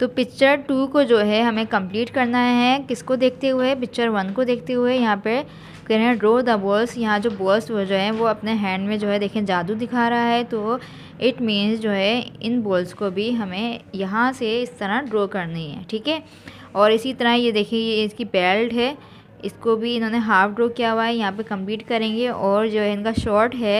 तो picture to को जो है हमें कंप्लीट करना है किसको देखते हुए पिक्चर वन को देखते हुए यहाँ पे कह रहे हैं ड्रो द बॉल्स यहाँ जो बॉल्स वो जो है वो अपने हैंड में जो है देखें जादू दिखा रहा है तो इट मीन्स जो है इन बॉल्स को भी हमें यहाँ से इस तरह ड्रॉ करनी है ठीक है और इसी तरह ये देखिए ये इसकी बेल्ट है इसको भी इन्होंने हाफ ड्रॉ किया हुआ है यहाँ पे कंप्लीट करेंगे और जो है इनका शॉर्ट है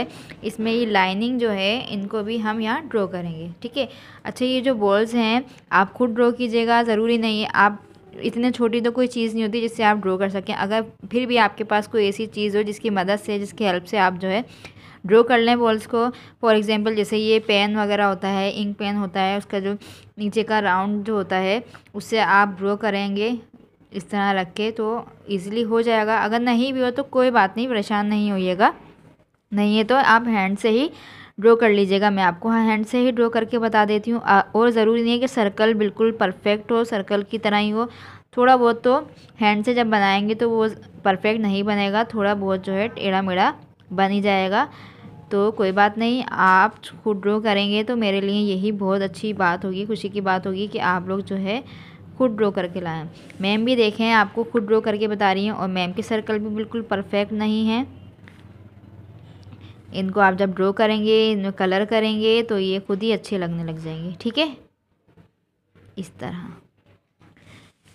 इसमें ये लाइनिंग जो है इनको भी हम यहाँ ड्रॉ करेंगे ठीक है अच्छा ये जो बॉल्स हैं आप खुद ड्रॉ कीजिएगा ज़रूरी नहीं है आप इतने छोटी तो कोई चीज़ नहीं होती जिससे आप ड्रॉ कर सकें अगर फिर भी आपके पास कोई ऐसी चीज़ हो जिसकी मदद से जिसकी हेल्प से आप जो है ड्रॉ कर लें बॉल्स को फॉर एग्जांपल जैसे ये पेन वगैरह होता है इंक पेन होता है उसका जो नीचे का राउंड जो होता है उससे आप ड्रॉ करेंगे इस तरह रख के तो ईज़िली हो जाएगा अगर नहीं भी हो तो कोई बात नहीं परेशान नहीं होइएगा नहीं है तो आप हैंड से ही ड्रॉ कर लीजिएगा मैं आपको हाँ हैंड से ही ड्रॉ करके बता देती हूँ और ज़रूरी नहीं है कि सर्कल बिल्कुल परफेक्ट हो सर्कल की तरह ही हो थोड़ा बहुत तो हैंड से जब बनाएंगे तो वो परफेक्ट नहीं बनेगा थोड़ा बहुत जो है टेढ़ा मेढ़ा बन ही जाएगा तो कोई बात नहीं आप खुद ड्रॉ करेंगे तो मेरे लिए यही बहुत अच्छी बात होगी खुशी की बात होगी कि आप लोग जो है खुद ड्रॉ करके लाएँ मैम भी देखें आपको खुद ड्रॉ करके बता रही हैं और मैम के सर्कल भी बिल्कुल परफेक्ट नहीं है इनको आप जब ड्रॉ करेंगे इनमें कलर करेंगे तो ये खुद ही अच्छे लगने लग जाएंगे ठीक है इस तरह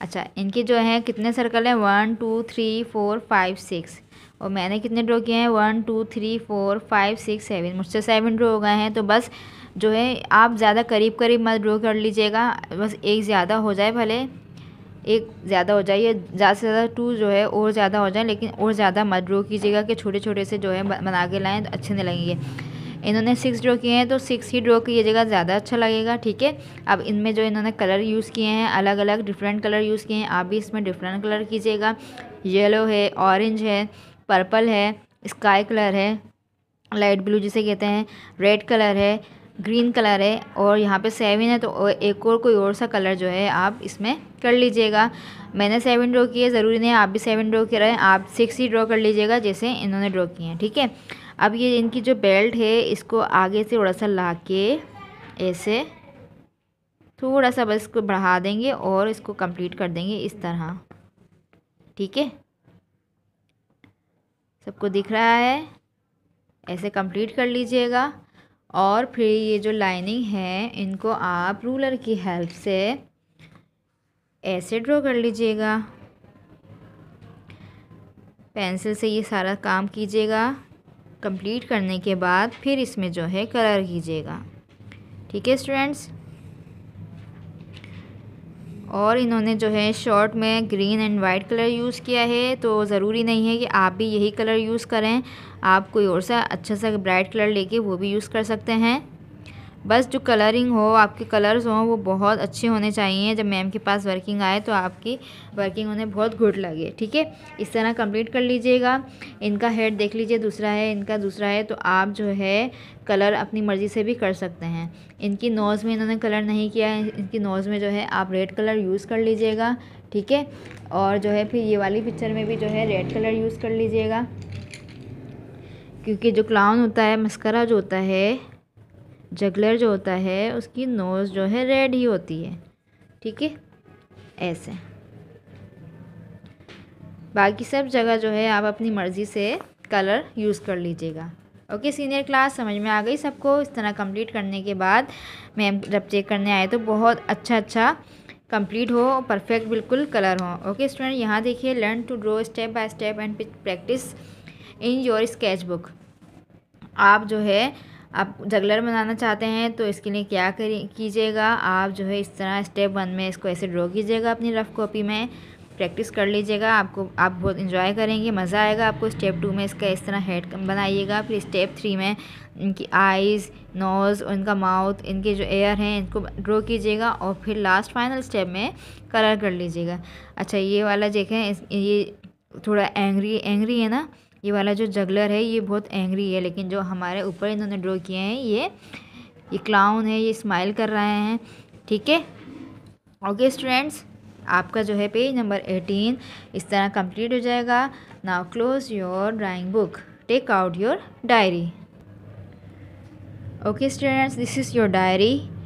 अच्छा इनके जो हैं कितने सर्कल हैं one two three four five six और मैंने कितने ड्रॉ किए हैं one two three four five six seven मुझसे सेवन ड्रॉ हो गए हैं तो बस जो है आप ज़्यादा करीब करीब मत ड्रॉ कर लीजिएगा बस एक ज़्यादा हो जाए भले एक ज़्यादा हो जाए ज़्यादा से ज़्यादा टू जो है और ज़्यादा हो जाए लेकिन और ज़्यादा मत ड्रॉ कीजिएगा कि छोटे छोटे से जो है बना के लाएँ तो अच्छे नहीं लगेंगे इन्होंने सिक्स ड्रॉ किए हैं तो सिक्स ही ड्रॉ कीजिएगा ज़्यादा अच्छा लगेगा ठीक है अब इनमें जो इन्होंने कलर यूज़ किए हैं अलग अलग डिफरेंट कलर यूज़ किए हैं आप भी इसमें डिफरेंट कलर कीजिएगा येलो है ऑरेंज है पर्पल है स्काई कलर है लाइट ब्लू जिसे कहते हैं रेड कलर है ग्रीन कलर है और यहाँ पे सेवन है तो एक और कोई और सा कलर जो है आप इसमें कर लीजिएगा मैंने सेवन ड्रॉ किए ज़रूरी नहीं आप भी सेवन ड्रॉ हैं आप सिक्स ही ड्रॉ कर लीजिएगा जैसे इन्होंने ड्रॉ किए हैं ठीक है अब ये इनकी जो बेल्ट है इसको आगे से थोड़ा सा ला के ऐसे थोड़ा सा बस इसको बढ़ा देंगे और इसको कंप्लीट कर देंगे इस तरह ठीक है सबको दिख रहा है ऐसे कंप्लीट कर लीजिएगा और फिर ये जो लाइनिंग है इनको आप रूलर की हेल्प से ऐसे ड्रॉ कर लीजिएगा पेंसिल से ये सारा काम कीजिएगा कंप्लीट करने के बाद फिर इसमें जो है कलर कीजिएगा ठीक है स्टूडेंट्स और इन्होंने जो है शॉर्ट में green and white colour use किया है तो ज़रूरी नहीं है कि आप भी यही कलर यूज़ करें आप कोई और सा अच्छा सा ब्राइट कलर लेके वो भी यूज़ कर सकते हैं बस जो कलरिंग हो आपके कलर्स हों वो बहुत अच्छे होने चाहिए जब मैम के पास वर्किंग आए तो आपकी वर्किंग उन्हें बहुत गुड लगे ठीक है इस तरह कंप्लीट कर लीजिएगा इनका हेड देख लीजिए दूसरा है इनका दूसरा है तो आप जो है कलर अपनी मर्ज़ी से भी कर सकते हैं इनकी नोज़ में इन्होंने कलर नहीं किया है इनकी नोज़ में जो है आप रेड कलर यूज़ कर लीजिएगा ठीक है और जो है फिर ये वाली पिक्चर में भी जो है रेड कलर यूज़ कर लीजिएगा क्योंकि जो क्लाउन होता है मस्करा जो होता है जगलर जो होता है उसकी नोज़ जो है रेड ही होती है ठीक है ऐसे बाकी सब जगह जो है आप अपनी मर्ज़ी से कलर यूज़ कर लीजिएगा ओके सीनियर क्लास समझ में आ गई सबको इस तरह कंप्लीट करने के बाद मैम जब चेक करने आए तो बहुत अच्छा अच्छा कंप्लीट हो परफेक्ट बिल्कुल कलर हो ओके स्टूडेंट यहाँ देखिए learn to draw step by step and practice in your sketch book आप जो है आप जगलर बनाना चाहते हैं तो इसके लिए क्या करी कीजिएगा आप जो है इस तरह स्टेप वन में इसको ऐसे ड्रॉ कीजिएगा अपनी रफ़ कॉपी में प्रैक्टिस कर लीजिएगा आपको आप बहुत इन्जॉय करेंगे मज़ा आएगा आपको स्टेप टू में इसका इस तरह हेड बनाइएगा फिर स्टेप थ्री में इनकी आइज़ नोज़ और इनका माउथ इनके जो एयर हैं इनको ड्रॉ कीजिएगा और फिर लास्ट फाइनल स्टेप में कलर कर लीजिएगा अच्छा ये वाला देखें ये थोड़ा एंग्री एंग्री है ना ये वाला जो जगलर है ये बहुत एंग्री है लेकिन जो हमारे ऊपर इन्होंने ड्रॉ किए हैं ये ये क्लाउन है ये स्माइल कर रहे हैं ठीक है ओके स्टूडेंट्स आपका जो है पेज नंबर एटीन इस तरह कंप्लीट हो जाएगा now close your drawing book take out your diary okay students this is your diary